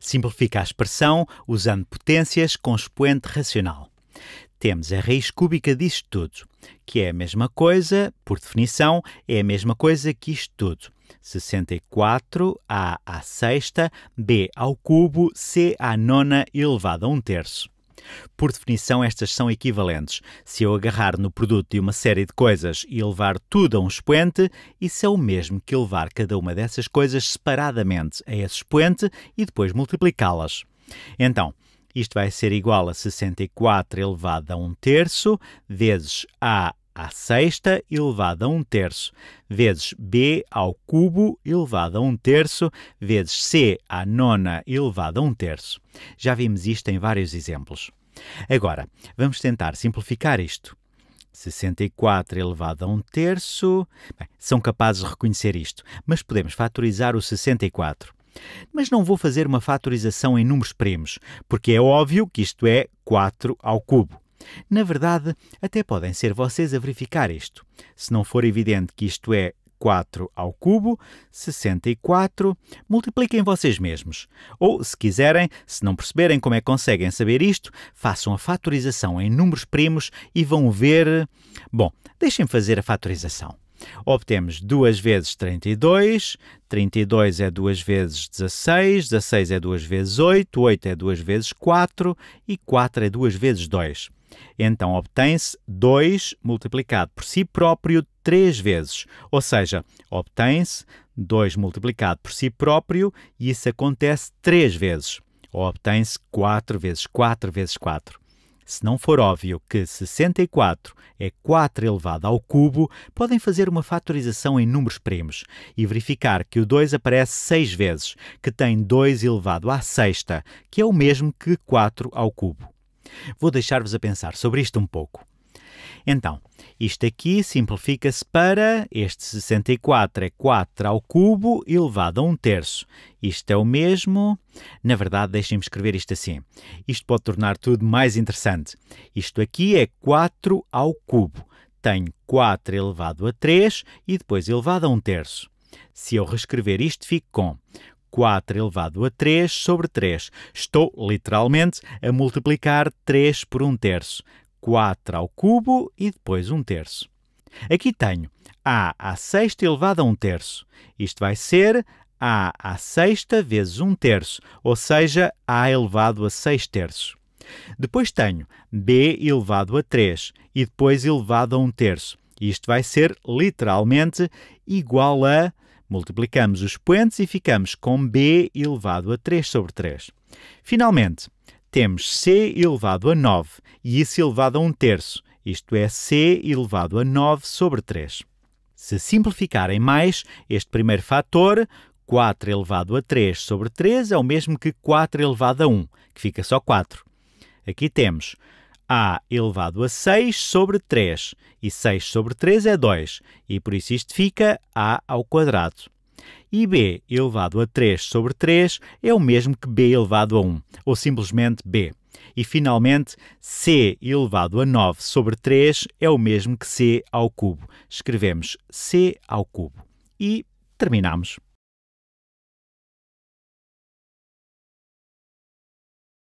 Simplifica a expressão usando potências com expoente racional. Temos a raiz cúbica disto tudo, que é a mesma coisa, por definição, é a mesma coisa que isto tudo. 64 a à sexta, b ao cubo, c à nona elevado a um terço. Por definição, estas são equivalentes. Se eu agarrar no produto de uma série de coisas e levar tudo a um expoente, isso é o mesmo que levar cada uma dessas coisas separadamente a esse expoente e depois multiplicá-las. Então, isto vai ser igual a 64 elevado a 1 terço vezes A à sexta elevado a um terço, vezes b ao cubo elevado a um terço, vezes c à nona elevado a um terço. Já vimos isto em vários exemplos. Agora, vamos tentar simplificar isto. 64 elevado a 1 terço. Bem, são capazes de reconhecer isto, mas podemos fatorizar o 64. Mas não vou fazer uma fatorização em números primos, porque é óbvio que isto é 4 ao cubo. Na verdade, até podem ser vocês a verificar isto. Se não for evidente que isto é 4 ao cubo, 64, multipliquem vocês mesmos. Ou, se quiserem, se não perceberem como é que conseguem saber isto, façam a fatorização em números primos e vão ver. Bom, deixem fazer a fatorização. Obtemos 2 vezes 32, 32 é 2 vezes 16, 16 é 2 vezes 8, 8 é 2 vezes 4 e 4 é 2 vezes 2. Então obtém-se 2 multiplicado por si próprio 3 vezes, ou seja, obtém-se 2 multiplicado por si próprio e isso acontece 3 vezes, ou obtém-se 4 vezes 4 vezes 4. Se não for óbvio que 64 é 4 elevado ao cubo, podem fazer uma fatorização em números primos e verificar que o 2 aparece 6 vezes, que tem 2 elevado à sexta, que é o mesmo que 4 ao cubo. Vou deixar-vos a pensar sobre isto um pouco. Então, isto aqui simplifica-se para este 64 é 4 ao cubo elevado a 1 terço. Isto é o mesmo. Na verdade, deixem-me escrever isto assim. Isto pode tornar tudo mais interessante. Isto aqui é 4 ao cubo. Tenho 4 elevado a 3 e depois elevado a 1 terço. Se eu reescrever isto, fico com 4 elevado a 3 sobre 3. Estou, literalmente, a multiplicar 3 por 1 terço. 4 ao cubo e depois 1 terço. Aqui tenho a à sexta elevado a 1 terço. Isto vai ser a à sexta vezes 1 terço, ou seja, a elevado a 6 terços. Depois tenho b elevado a 3 e depois elevado a 1 terço. Isto vai ser, literalmente, igual a Multiplicamos os expoentes e ficamos com b elevado a 3 sobre 3. Finalmente, temos c elevado a 9 e isso elevado a 1 terço, isto é, c elevado a 9 sobre 3. Se simplificarem mais este primeiro fator, 4 elevado a 3 sobre 3 é o mesmo que 4 elevado a 1, que fica só 4. Aqui temos a elevado a 6 sobre 3, e 6 sobre 3 é 2, e por isso isto fica a ao quadrado. E b elevado a 3 sobre 3 é o mesmo que b elevado a 1, ou simplesmente b. E finalmente, c elevado a 9 sobre 3 é o mesmo que c ao cubo. Escrevemos c ao cubo. E terminamos.